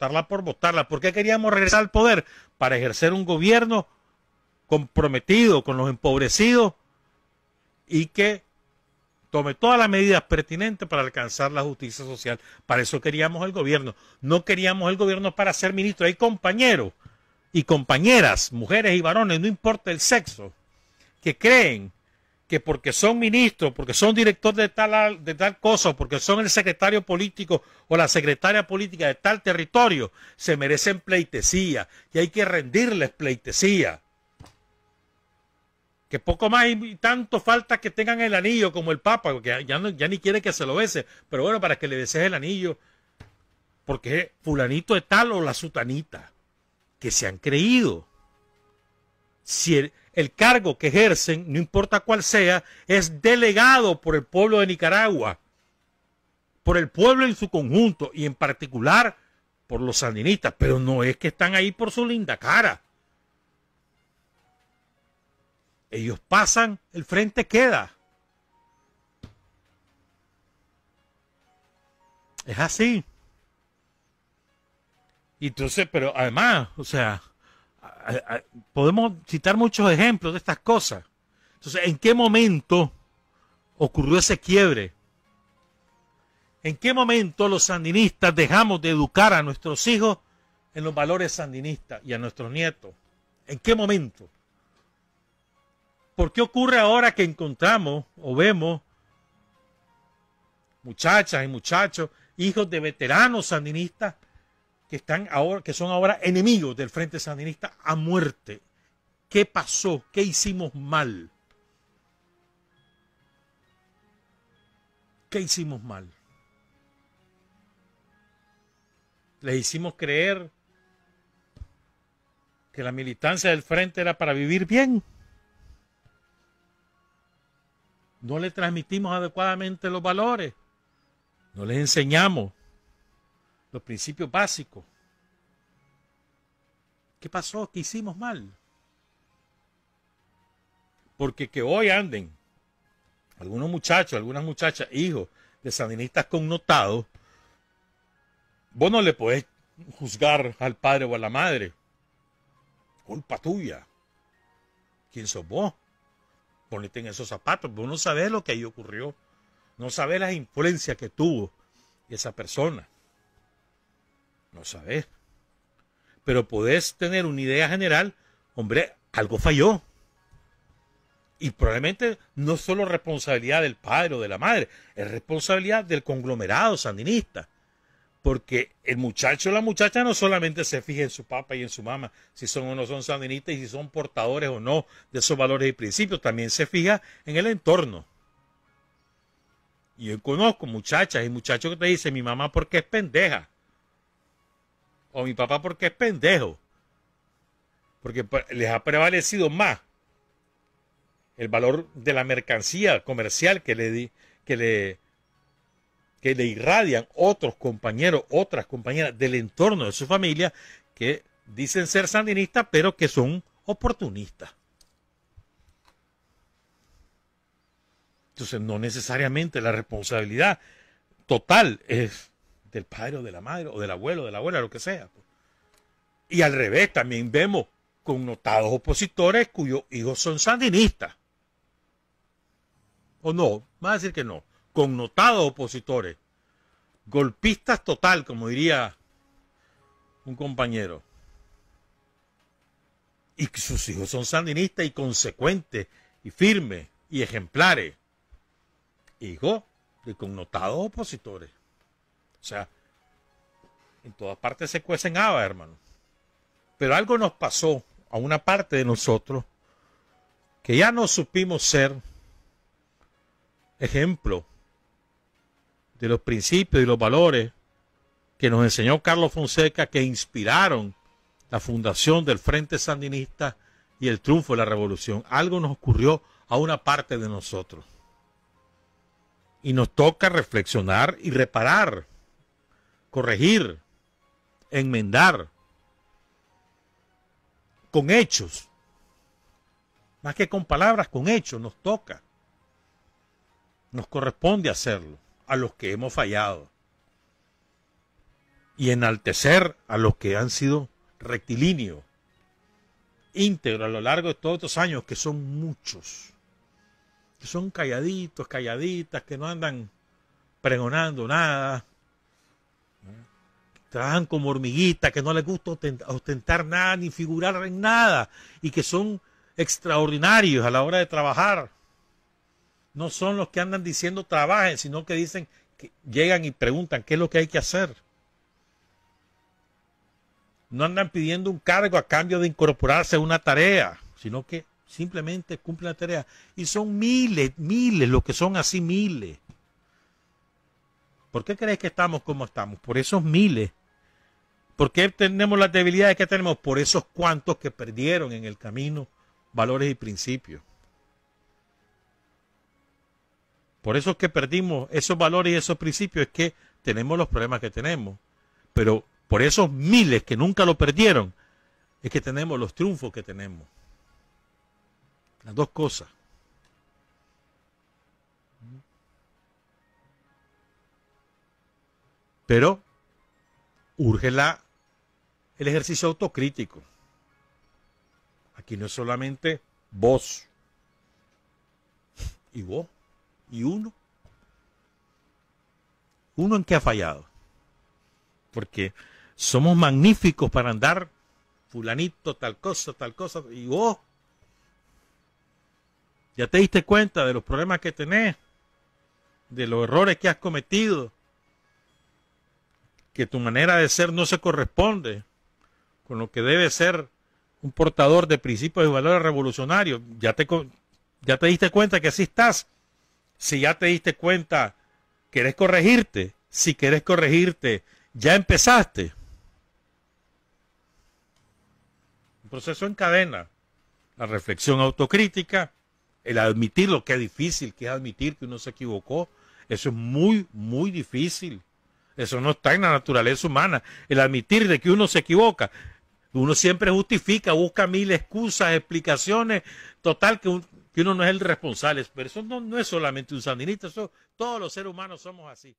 votarla por votarla. porque qué queríamos regresar al poder? Para ejercer un gobierno comprometido con los empobrecidos y que tome todas las medidas pertinentes para alcanzar la justicia social. Para eso queríamos el gobierno. No queríamos el gobierno para ser ministro. Hay compañeros y compañeras, mujeres y varones, no importa el sexo, que creen que porque son ministros, porque son director de tal, de tal cosa, porque son el secretario político o la secretaria política de tal territorio, se merecen pleitesía y hay que rendirles pleitesía. Que poco más y tanto falta que tengan el anillo como el Papa, porque ya, ya ni quiere que se lo bese, pero bueno, para que le desees el anillo, porque fulanito de tal o la sutanita, que se han creído si el, cargo que ejercen, no importa cuál sea, es delegado por el pueblo de Nicaragua, por el pueblo en su conjunto y en particular por los sandinistas, pero no es que están ahí por su linda cara. Ellos pasan, el frente queda. Es así. Y entonces, pero además, o sea, podemos citar muchos ejemplos de estas cosas. Entonces, ¿en qué momento ocurrió ese quiebre? ¿En qué momento los sandinistas dejamos de educar a nuestros hijos en los valores sandinistas y a nuestros nietos? ¿En qué momento? ¿Por qué ocurre ahora que encontramos o vemos muchachas y muchachos, hijos de veteranos sandinistas, que, están ahora, que son ahora enemigos del Frente Sandinista a muerte. ¿Qué pasó? ¿Qué hicimos mal? ¿Qué hicimos mal? Les hicimos creer que la militancia del frente era para vivir bien. No le transmitimos adecuadamente los valores. No les enseñamos los principios básicos. ¿Qué pasó? ¿Qué hicimos mal? Porque que hoy anden algunos muchachos, algunas muchachas, hijos de sandinistas connotados, vos no le podés juzgar al padre o a la madre. Culpa tuya. ¿Quién sos vos? Ponete en esos zapatos. Vos no sabés lo que ahí ocurrió. No sabés las influencia que tuvo esa persona. No sabes. Pero podés tener una idea general, hombre, algo falló. Y probablemente no solo responsabilidad del padre o de la madre, es responsabilidad del conglomerado sandinista. Porque el muchacho o la muchacha no solamente se fija en su papá y en su mamá, si son o no son sandinistas y si son portadores o no de esos valores y principios, también se fija en el entorno. Y yo conozco muchachas y muchachos que te dicen, mi mamá porque es pendeja o mi papá porque es pendejo. Porque les ha prevalecido más el valor de la mercancía comercial que le, que le, que le irradian otros compañeros, otras compañeras del entorno de su familia que dicen ser sandinistas, pero que son oportunistas. Entonces, no necesariamente la responsabilidad total es del padre o de la madre, o del abuelo, de la abuela, lo que sea. Pues. Y al revés, también vemos connotados opositores cuyos hijos son sandinistas. O no, a decir que no. Connotados opositores. Golpistas total, como diría un compañero. Y sus hijos son sandinistas y consecuentes, y firmes, y ejemplares. Hijo de connotados opositores. O sea, en todas partes se cuecen habas, hermano. Pero algo nos pasó a una parte de nosotros que ya no supimos ser ejemplo de los principios y los valores que nos enseñó Carlos Fonseca que inspiraron la fundación del Frente Sandinista y el triunfo de la revolución. Algo nos ocurrió a una parte de nosotros. Y nos toca reflexionar y reparar corregir, enmendar, con hechos, más que con palabras, con hechos, nos toca, nos corresponde hacerlo a los que hemos fallado y enaltecer a los que han sido rectilíneos, íntegros a lo largo de todos estos años, que son muchos, que son calladitos, calladitas, que no andan pregonando nada, trabajan como hormiguitas, que no les gusta ostentar nada ni figurar en nada y que son extraordinarios a la hora de trabajar. No son los que andan diciendo trabajen, sino que dicen que llegan y preguntan qué es lo que hay que hacer. No andan pidiendo un cargo a cambio de incorporarse a una tarea, sino que simplemente cumplen la tarea. Y son miles, miles, los que son así miles. ¿Por qué crees que estamos como estamos? Por esos miles ¿Por qué tenemos las debilidades que tenemos? Por esos cuantos que perdieron en el camino valores y principios. Por eso que perdimos esos valores y esos principios, es que tenemos los problemas que tenemos. Pero por esos miles que nunca lo perdieron, es que tenemos los triunfos que tenemos. Las dos cosas. Pero urge la, el ejercicio autocrítico. Aquí no es solamente vos y vos y uno. Uno en que ha fallado. Porque somos magníficos para andar fulanito, tal cosa, tal cosa. Y vos ya te diste cuenta de los problemas que tenés, de los errores que has cometido que tu manera de ser no se corresponde con lo que debe ser un portador de principios y valores revolucionarios. Ya te, ya te diste cuenta que así estás. Si ya te diste cuenta, querés corregirte. Si querés corregirte, ya empezaste. Un proceso en cadena. La reflexión autocrítica, el admitir lo que es difícil, que es admitir que uno se equivocó. Eso es muy, muy difícil. Eso no está en la naturaleza humana. El admitir de que uno se equivoca. Uno siempre justifica, busca mil excusas, explicaciones. Total, que, uno no es el responsable. Pero eso no, no es solamente un sandinista. Eso, todos los seres humanos somos así.